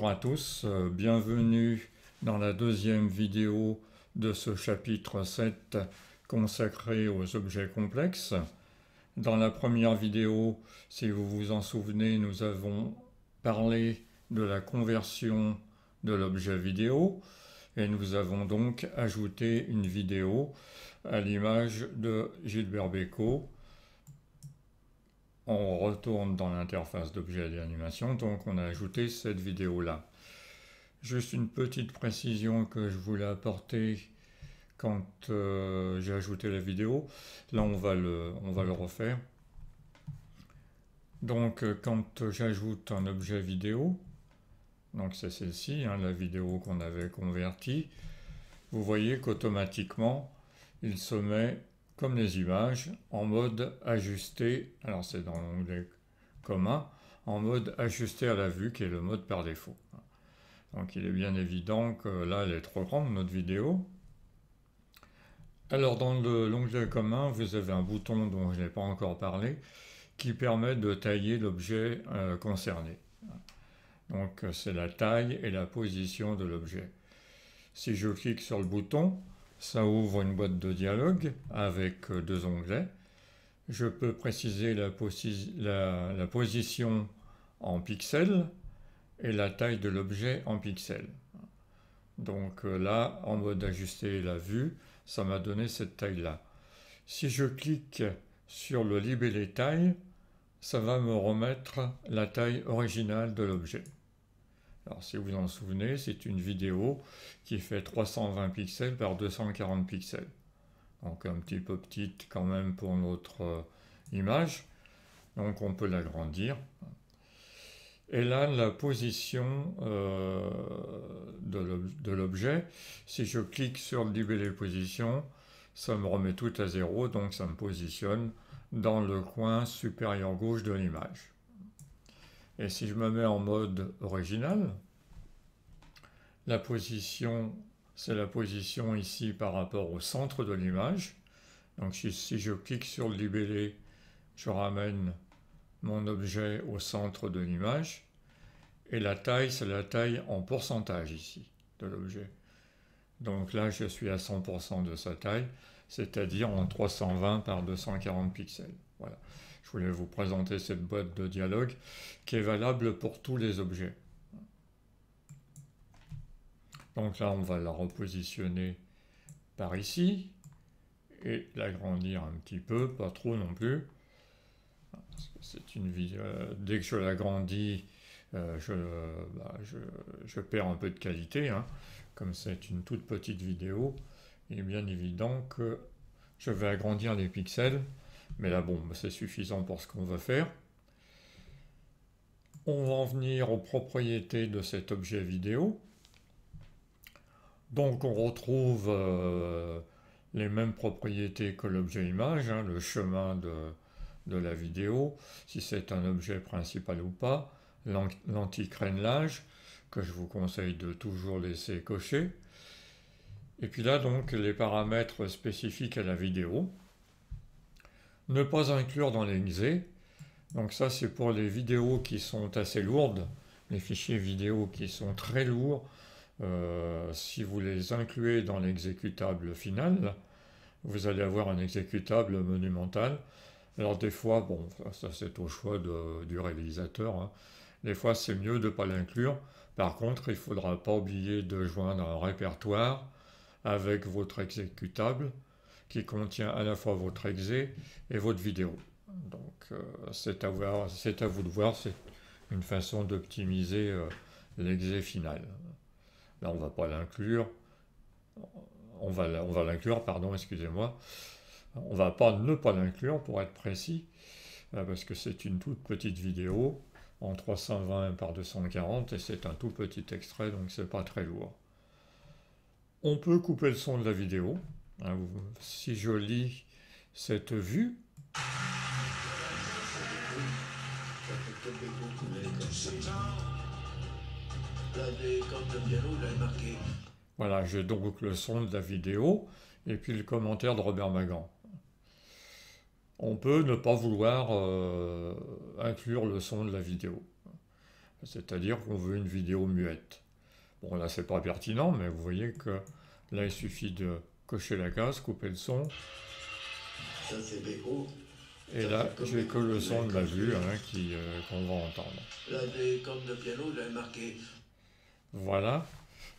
Bonjour à tous, euh, bienvenue dans la deuxième vidéo de ce chapitre 7 consacré aux objets complexes. Dans la première vidéo, si vous vous en souvenez, nous avons parlé de la conversion de l'objet vidéo et nous avons donc ajouté une vidéo à l'image de Gilbert Bécaud on retourne dans l'interface d'objets d'animation, donc on a ajouté cette vidéo-là. Juste une petite précision que je voulais apporter quand euh, j'ai ajouté la vidéo. Là, on va le, on va le refaire. Donc, euh, quand j'ajoute un objet vidéo, donc c'est celle-ci, hein, la vidéo qu'on avait convertie, vous voyez qu'automatiquement, il se met comme les images, en mode ajusté, alors c'est dans l'onglet commun, en mode ajusté à la vue qui est le mode par défaut. Donc il est bien évident que là elle est trop grande notre vidéo. Alors dans l'onglet commun, vous avez un bouton dont je n'ai pas encore parlé qui permet de tailler l'objet euh, concerné. Donc c'est la taille et la position de l'objet. Si je clique sur le bouton, ça ouvre une boîte de dialogue avec euh, deux onglets. Je peux préciser la, position en pixels et la taille de l'objet en pixels. Donc euh, là, en mode ajuster la vue, ça m'a donné cette taille-là. Si je clique sur le libellé taille, ça va me remettre la taille originale de l'objet. Alors si vous vous en souvenez, c'est une vidéo qui fait 320 pixels par 240 pixels. Donc un petit peu petite quand même pour notre euh, image. Donc on peut l'agrandir. Et là, la position euh, de l'objet, si je clique sur le libellé position, ça me remet tout à zéro, donc ça me positionne dans le coin supérieur gauche de l'image. Et si je me mets en mode original, la position, c'est la position ici par rapport au centre de l'image. Donc si, je clique sur le libellé, je ramène mon objet au centre de l'image. Et la taille, c'est la taille en pourcentage ici de l'objet. Donc là, je suis à 100% de sa taille, c'est-à-dire en 320 par 240 pixels. Voilà. Je voulais vous présenter cette boîte de dialogue qui est valable pour tous les objets. Donc là, on va la repositionner par ici et l'agrandir un petit peu, pas trop non plus. C'est euh, dès que je l'agrandis, euh, bah, je, perds un peu de qualité. Hein. Comme c'est une toute petite vidéo, il est bien évident que je vais agrandir les pixels mais là, bon, bah, c'est suffisant pour ce qu'on veut faire. On va en venir aux propriétés de cet objet vidéo. Donc on retrouve euh, les mêmes propriétés que l'objet image, hein, le chemin de, la vidéo, si c'est un objet principal ou pas, l'anti-crénelage, que je vous conseille de toujours laisser cocher. Et puis là donc les paramètres spécifiques à la vidéo, ne pas inclure dans l'exé. Donc ça, c'est pour les vidéos qui sont assez lourdes, les fichiers vidéo qui sont très lourds. Euh, si vous les incluez dans l'exécutable final, vous allez avoir un exécutable monumental. Alors des fois, bon, ça, c'est au choix du réalisateur. Hein. Des fois, c'est mieux de ne pas l'inclure. Par contre, il ne faudra pas oublier de joindre un répertoire avec votre exécutable qui contient à la fois votre exé et votre vidéo. Donc euh, c'est à, vous de voir, c'est une façon d'optimiser euh, l'exé final. Là on ne va pas l'inclure, on va, va l'inclure, pardon, excusez-moi. On va pas ne pas l'inclure pour être précis, euh, parce que c'est une toute petite vidéo en 320 par 240 et c'est un tout petit extrait donc c'est pas très lourd. On peut couper le son de la vidéo, Hein, si je lis cette vue, voilà, j'ai donc le son de la vidéo et puis le commentaire de Robert Magan. On peut ne pas vouloir euh, inclure le son de la vidéo. C'est-à-dire qu'on veut une vidéo muette. Bon, là, c'est pas pertinent, mais vous voyez que là, il suffit de cocher la case, couper le son. Ça, c'est et là, j'ai que le son de la vue hein, euh, qu'on va entendre. Là, des de piano, j'avais marqué. Voilà.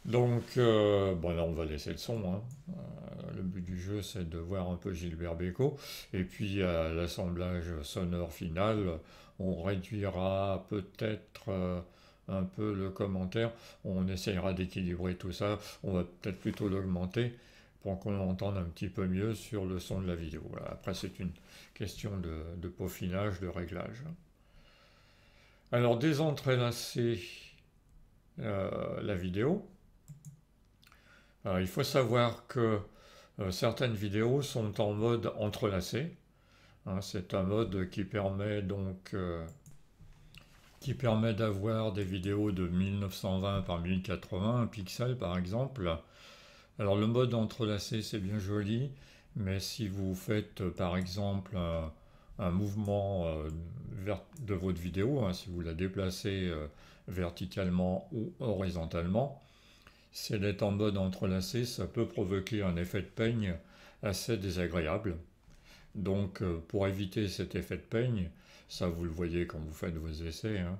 Donc, euh, on va laisser le son. Hein. Euh, le but du jeu, c'est de voir un peu Gilbert Beco Et puis, à l'assemblage sonore final, on réduira peut-être un peu le commentaire. On essayera d'équilibrer tout ça. On va peut-être plutôt l'augmenter pour qu'on entende un petit peu mieux sur le son de la vidéo. Après, c'est une question de, peaufinage, de réglage. Alors, désentrelacer euh, la vidéo. il faut savoir que euh, certaines vidéos sont en mode entrelacé. Hein. c'est un mode qui permet donc euh, qui permet d'avoir des vidéos de 1920 par 1080 pixels par exemple alors le mode entrelacé, c'est bien joli, mais si vous faites euh, par exemple euh, un, mouvement euh, de votre vidéo, hein, si vous la déplacez verticalement ou horizontalement, si elle est en mode entrelacé, ça peut provoquer un effet de peigne assez désagréable. Donc pour éviter cet effet de peigne, ça vous le voyez quand vous faites vos essais, hein,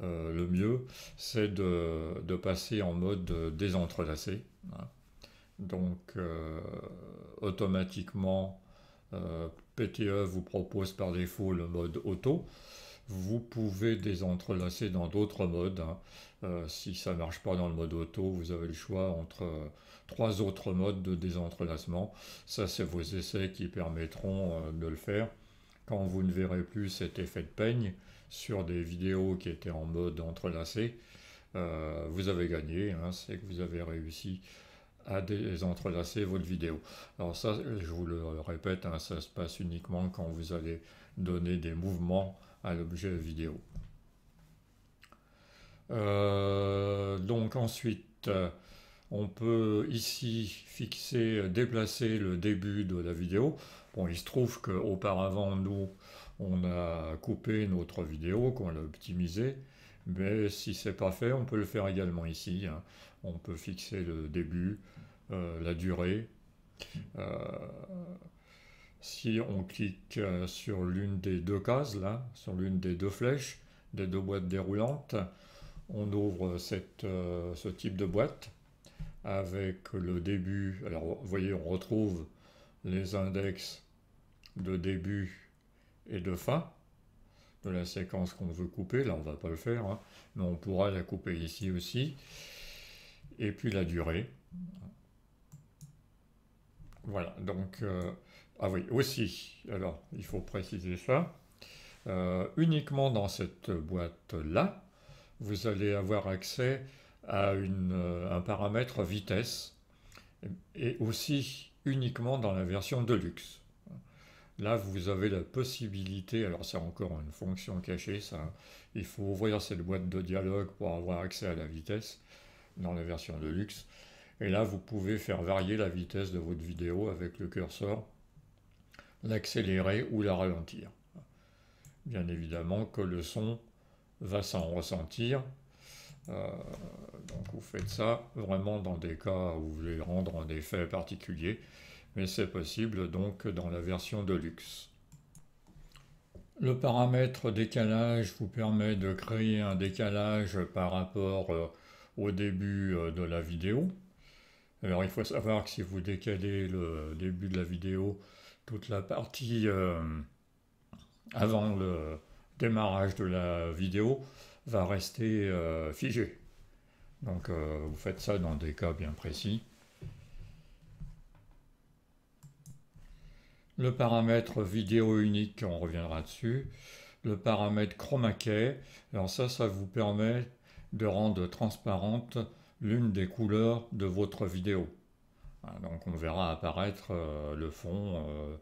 le mieux c'est de, passer en mode désentrelacé. Hein. Donc, euh, automatiquement, euh, PTE vous propose par défaut le mode auto. Vous pouvez désentrelacer dans d'autres modes. Hein. Euh, si ça ne marche pas dans le mode auto, vous avez le choix entre trois autres modes de désentrelacement. Ça, c'est vos essais qui permettront de le faire. Quand vous ne verrez plus cet effet de peigne sur des vidéos qui étaient en mode entrelacé, vous avez gagné. Hein. c'est que vous avez réussi à des votre vidéo. Alors ça, je vous le répète, hein, ça se passe uniquement quand vous allez donner des mouvements à l'objet vidéo. Euh, donc ensuite, on peut ici fixer, déplacer le début de la vidéo. Bon, il se trouve qu'auparavant, nous, on a coupé notre vidéo, qu'on l'a optimisée. Mais si c'est pas fait, on peut le faire également ici. Hein on peut fixer le début, euh, la durée. Euh, si on clique euh, sur l'une des deux cases, là, sur l'une des deux flèches, des deux boîtes déroulantes, on ouvre ce type de boîte avec le début. Alors, vous voyez, on retrouve les index de début et de fin de la séquence qu'on veut couper. Là, on ne va pas le faire, hein, mais on pourra la couper ici aussi et puis la durée. Voilà, donc, euh, ah oui, aussi, alors, il faut préciser ça, euh, uniquement dans cette boîte-là, vous allez avoir accès à euh, un paramètre vitesse, et aussi uniquement dans la version Deluxe. Là, vous avez la possibilité, alors c'est encore une fonction cachée, ça, il faut ouvrir cette boîte de dialogue pour avoir accès à la vitesse, dans la version de luxe. Et là, vous pouvez faire varier la vitesse de votre vidéo avec le curseur, l'accélérer ou la ralentir. Bien évidemment que le son va s'en ressentir. Euh, donc vous faites ça vraiment dans des cas où vous voulez rendre un effet particulier, mais c'est possible donc dans la version de luxe. Le paramètre décalage vous permet de créer un décalage par rapport euh, début euh, de la vidéo. Alors il faut savoir que si vous décalez le début de la vidéo, toute la partie euh, avant le démarrage de la vidéo va rester euh, figée. Donc vous faites ça dans des cas bien précis. Le paramètre vidéo unique, on reviendra dessus. Le paramètre chroma key, alors ça, ça vous permet de rendre transparente l'une des couleurs de votre vidéo. Ah, donc on verra apparaître euh, le fond, euh,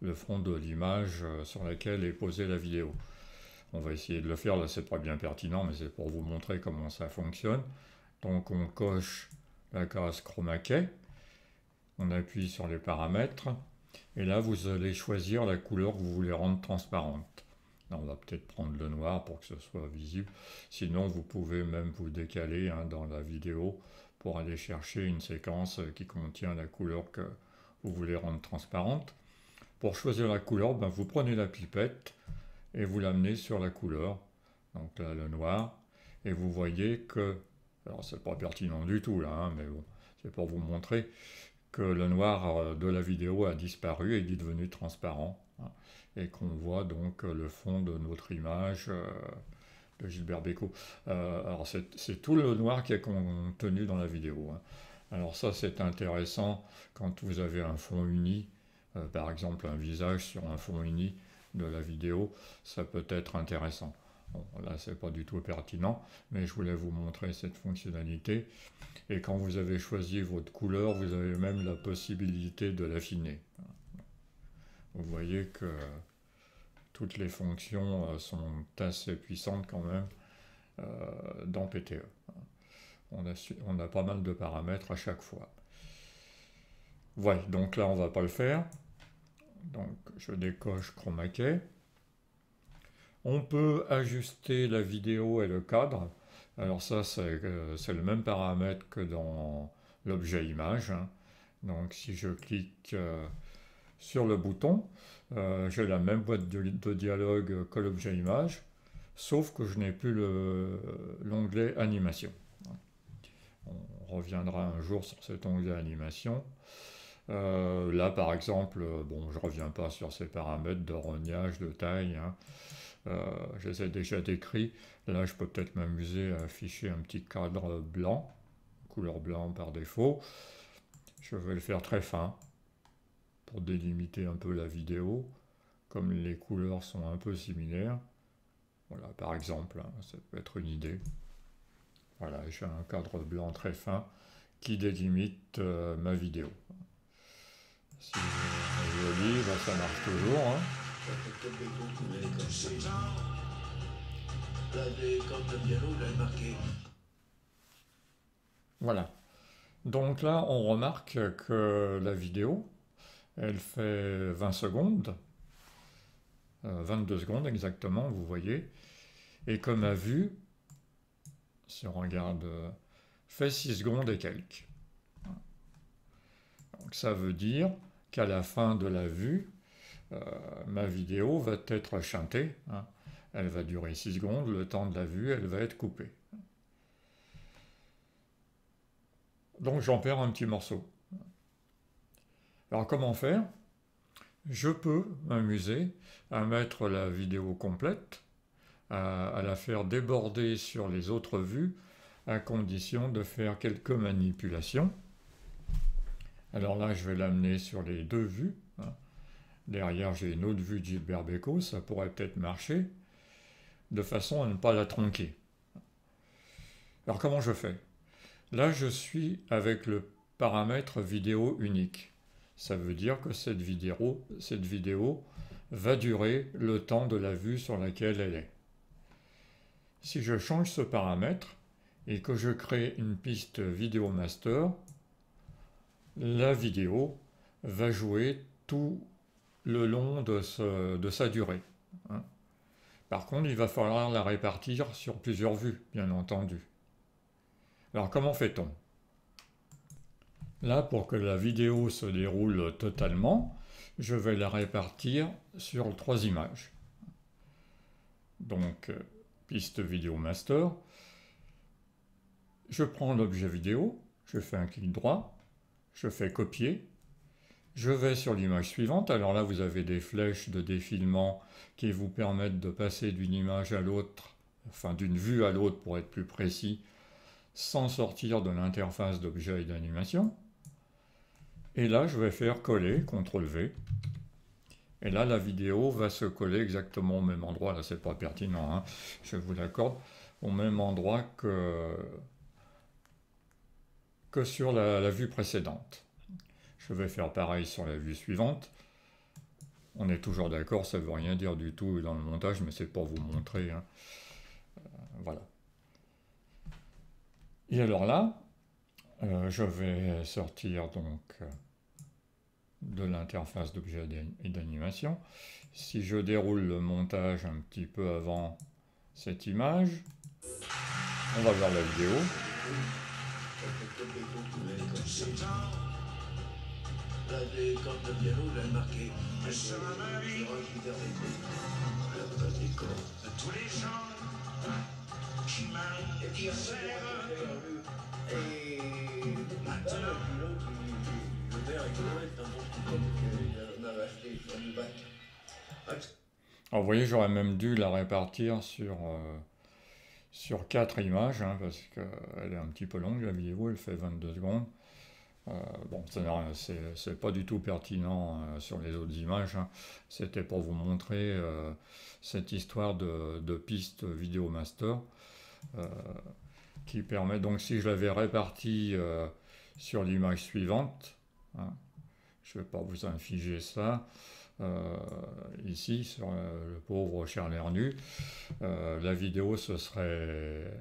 le fond de l'image euh, sur laquelle est posée la vidéo. On va essayer de le faire, là c'est pas bien pertinent, mais c'est pour vous montrer comment ça fonctionne. Donc on coche la case chroma on appuie sur les paramètres, et là vous allez choisir la couleur que vous voulez rendre transparente on va peut-être prendre le noir pour que ce soit visible. Sinon, vous pouvez même vous décaler hein, dans la vidéo pour aller chercher une séquence qui contient la couleur que vous voulez rendre transparente. Pour choisir la couleur, ben, vous prenez la pipette et vous l'amenez sur la couleur, donc là le noir, et vous voyez que, alors n'est pas pertinent du tout là, hein, mais c'est pour vous montrer que le noir euh, de la vidéo a disparu et est devenu transparent. Hein, et qu'on voit donc le fond de notre image euh, de Gilbert Bécaud. Euh, alors c'est tout le noir qui est contenu dans la vidéo. Hein. Alors ça c'est intéressant quand vous avez un fond uni, euh, par exemple un visage sur un fond uni de la vidéo, ça peut être intéressant. là, c'est pas du tout pertinent, mais je voulais vous montrer cette fonctionnalité. Et quand vous avez choisi votre couleur, vous avez même la possibilité de l'affiner vous voyez que toutes les fonctions euh, sont assez puissantes quand même euh, dans PTE. On a, pas mal de paramètres à chaque fois. Voilà, donc là on va pas le faire. Donc je décoche chroma key. On peut ajuster la vidéo et le cadre. Alors ça c'est euh, le même paramètre que dans l'objet image. Hein. Donc si je clique sur le bouton, euh, j'ai la même boîte de, dialogue que l'objet image, sauf que je n'ai plus l'onglet animation. On reviendra un jour sur cet onglet animation. Euh, là, par exemple, bon, je ne reviens pas sur ces paramètres de rognage, de taille. je les ai déjà décrits. Là, je peux peut-être m'amuser à afficher un petit cadre blanc, couleur blanc par défaut. Je vais le faire très fin pour délimiter un peu la vidéo, comme les couleurs sont un peu similaires. Voilà, par exemple, hein, ça peut être une idée. Voilà, j'ai un cadre blanc très fin qui délimite euh, ma vidéo. Si je lis, bah, ça marche toujours. Hein. Voilà. Donc là, on remarque que la vidéo, elle fait 20 secondes, 22 euh, secondes exactement, vous voyez. Et comme à vue, si on regarde, euh, fait 6 secondes et quelques. Donc ça veut dire qu'à la fin de la vue, euh, ma vidéo va être chantée. Hein. Elle va durer 6 secondes, le temps de la vue, elle va être coupée. Donc j'en perds un petit morceau. Alors comment faire Je peux m'amuser à mettre la vidéo complète, à, la faire déborder sur les autres vues, à condition de faire quelques manipulations. Alors là, je vais l'amener sur les deux vues. Hein. Derrière, j'ai une autre vue de Gilbert ça pourrait peut-être marcher, de façon à ne pas la tronquer. Alors comment je fais Là, je suis avec le paramètre vidéo unique. Ça veut dire que cette vidéo, va durer le temps de la vue sur laquelle elle est. Si je change ce paramètre et que je crée une piste vidéo master, la vidéo va jouer tout le long de, sa durée. Hein. Par contre, il va falloir la répartir sur plusieurs vues, bien entendu. Alors comment fait-on Là, pour que la vidéo se déroule totalement, je vais la répartir sur trois images. Donc, euh, piste vidéo master. Je prends l'objet vidéo, je fais un clic droit, je fais copier, je vais sur l'image suivante. Alors là, vous avez des flèches de défilement qui vous permettent de passer d'une image à l'autre, enfin d'une vue à l'autre pour être plus précis, sans sortir de l'interface d'objet et d'animation. Et là, je vais faire coller, CTRL V. Et là, la vidéo va se coller exactement au même endroit. Là, c'est pas pertinent, hein. je vous l'accorde. Au même endroit que, que sur la, vue précédente. Je vais faire pareil sur la vue suivante. On est toujours d'accord, ça ne veut rien dire du tout dans le montage, mais c'est pour vous montrer. Hein. Euh, voilà. Et alors là, euh, je vais sortir donc... Euh, de l'interface d'objets et d'animation. Si je déroule le montage un petit peu avant cette image, on va voir la vidéo vous voyez, j'aurais même dû la répartir sur, euh, sur 4 images, hein, parce qu'elle est un petit peu longue, la vidéo, elle fait 22 secondes. Euh, bon, c'est pas du tout pertinent euh, sur les autres images. Hein. C'était pour vous montrer euh, cette histoire de, de piste Vidéo Master qui permet donc, si je l'avais répartie sur l'image suivante, je ne vais pas vous infliger ça. Euh, ici, sur euh, le pauvre cher Lernu. euh, la vidéo se serait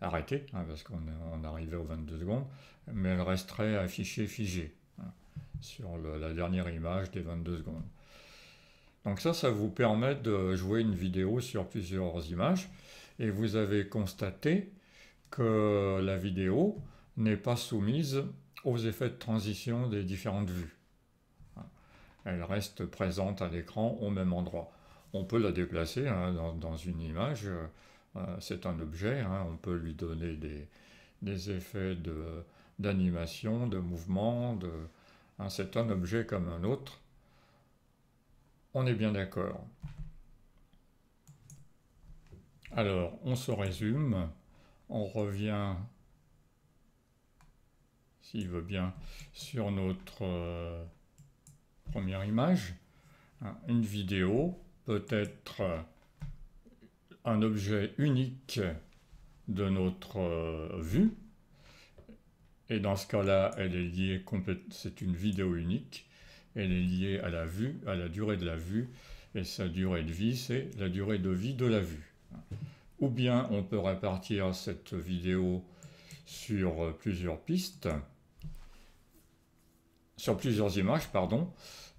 arrêtée, hein, parce qu'on arrivait aux 22 secondes, mais elle resterait affichée figée hein, sur la dernière image des 22 secondes. Donc ça, ça vous permet de jouer une vidéo sur plusieurs images, et vous avez constaté que la vidéo n'est pas soumise aux effets de transition des différentes vues. Elle reste présente à l'écran au même endroit. On peut la déplacer hein, dans, une image, euh, c'est un objet, hein, on peut lui donner des, effets d'animation, de, mouvement, hein, c'est un objet comme un autre. On est bien d'accord. Alors, on se résume, on revient s'il veut bien, sur notre euh, première image. Hein, une vidéo peut être euh, un objet unique de notre euh, vue. Et dans ce cas-là, elle est liée, c'est une vidéo unique, elle est liée à la vue, à la durée de la vue, et sa durée de vie, c'est la durée de vie de la vue. Ou bien on peut répartir cette vidéo sur plusieurs pistes sur plusieurs images, pardon.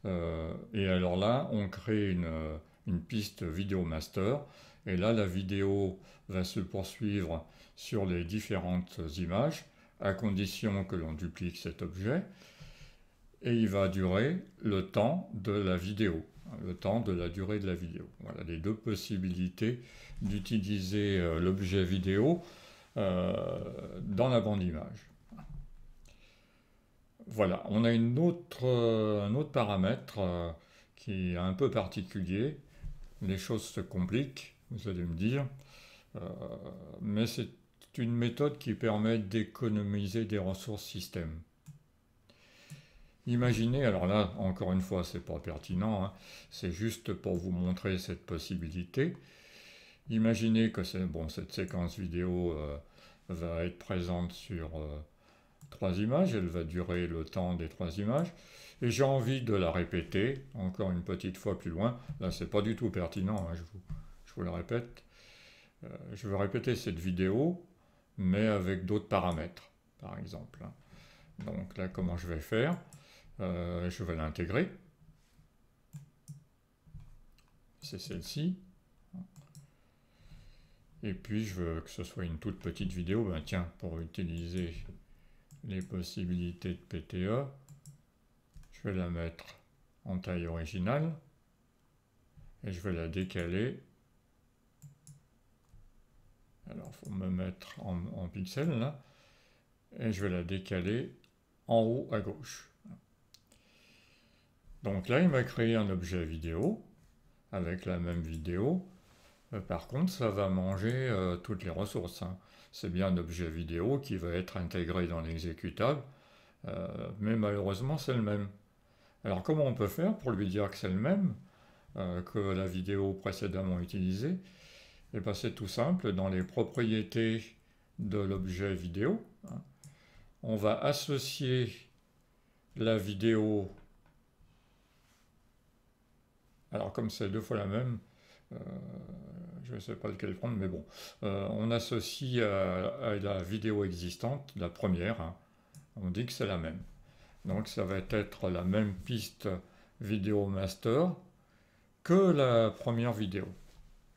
Euh, et alors là, on crée euh, une, piste vidéo master. Et là, la vidéo va se poursuivre sur les différentes images, à condition que l'on duplique cet objet. Et il va durer le temps de la vidéo, le temps de la durée de la vidéo. Voilà les deux possibilités d'utiliser euh, l'objet vidéo dans la bande image voilà, on a euh, un autre paramètre euh, qui est un peu particulier. Les choses se compliquent, vous allez me dire, euh, mais c'est une méthode qui permet d'économiser des ressources système. Imaginez, alors là, encore une fois, ce c'est pas pertinent, hein, c'est juste pour vous montrer cette possibilité. Imaginez que bon, cette séquence vidéo va être présente sur trois images, elle va durer le temps des trois images, et j'ai envie de la répéter encore une petite fois plus loin. Là, c'est pas du tout pertinent, hein, je, vous, le répète. Euh, je veux répéter cette vidéo, mais avec d'autres paramètres, par exemple. Hein. Donc là, comment je vais faire euh, Je vais l'intégrer. C'est celle-ci. Et puis, je veux que ce soit une toute petite vidéo. Ben tiens, pour utiliser les possibilités de PTE. Je vais la mettre en taille originale et je vais la décaler. Alors, il faut me mettre en, en pixels là. Et je vais la décaler en haut à gauche. Donc là, il m'a créé un objet vidéo avec la même vidéo. Euh, par contre, ça va manger euh, toutes les ressources. Hein. C'est bien un objet vidéo qui va être intégré dans l'exécutable, euh, mais malheureusement, c'est le même. Alors, comment on peut faire pour lui dire que c'est le même que la vidéo précédemment utilisée Et eh bien, c'est tout simple. Dans les propriétés de l'objet vidéo, hein, on va associer la vidéo. Alors, comme c'est deux fois la même, je ne sais pas lequel prendre, mais bon. Euh, on associe à, la vidéo existante, la première, hein. on dit que c'est la même. Donc ça va être la même piste vidéo master que la première vidéo.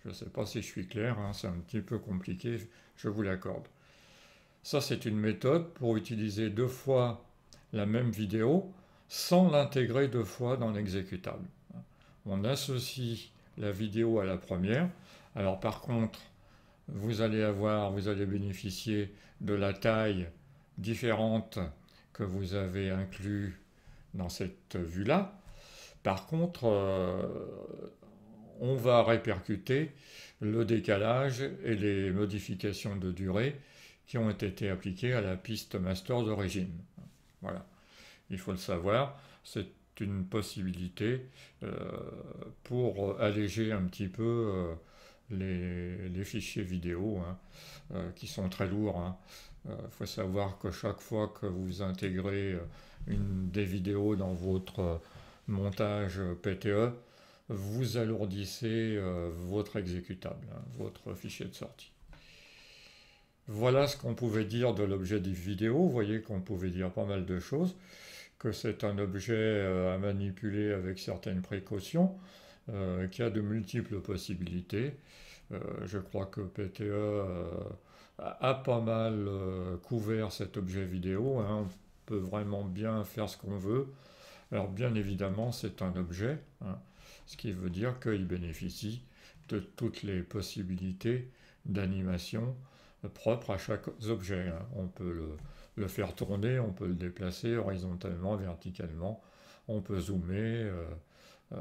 Je ne sais pas si je suis clair, hein, c'est un petit peu compliqué, je vous l'accorde. Ça, c'est une méthode pour utiliser deux fois la même vidéo sans l'intégrer deux fois dans l'exécutable. On associe la vidéo à la première, alors par contre, vous allez avoir, vous allez bénéficier de la taille différente que vous avez inclus dans cette vue-là. Par contre, euh, on va répercuter le décalage et les modifications de durée qui ont été appliquées à la piste master d'origine. Voilà, il faut le savoir, c'est une possibilité euh, pour alléger un petit peu euh, les, fichiers vidéo, hein, euh, qui sont très lourds. Il hein. euh, faut savoir que chaque fois que vous intégrez euh, une, des vidéos dans votre montage PTE, vous alourdissez votre exécutable, hein, votre fichier de sortie. Voilà ce qu'on pouvait dire de l'objet des vidéos. Vous voyez qu'on pouvait dire pas mal de choses, que c'est un objet à manipuler avec certaines précautions. Euh, qui a de multiples possibilités. Euh, je crois que PTE euh, a pas mal couvert cet objet vidéo. Hein. On peut vraiment bien faire ce qu'on veut. Alors bien évidemment, c'est un objet, hein, ce qui veut dire qu'il bénéficie de toutes les possibilités d'animation propres à chaque objet. Hein. On peut le, faire tourner, on peut le déplacer horizontalement, verticalement, on peut zoomer. Euh,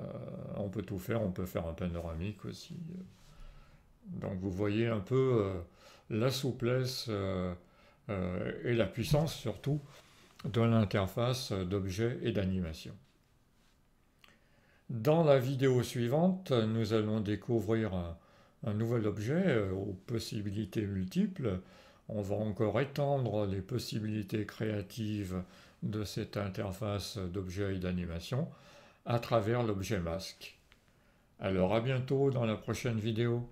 on peut tout faire, on peut faire un panoramique aussi. Donc vous voyez un peu euh, la souplesse euh, et la puissance surtout de l'interface d'objets et d'animation. Dans la vidéo suivante, nous allons découvrir un, nouvel objet aux possibilités multiples. On va encore étendre les possibilités créatives de cette interface d'objets et d'animation à travers l'objet masque. Alors à bientôt dans la prochaine vidéo.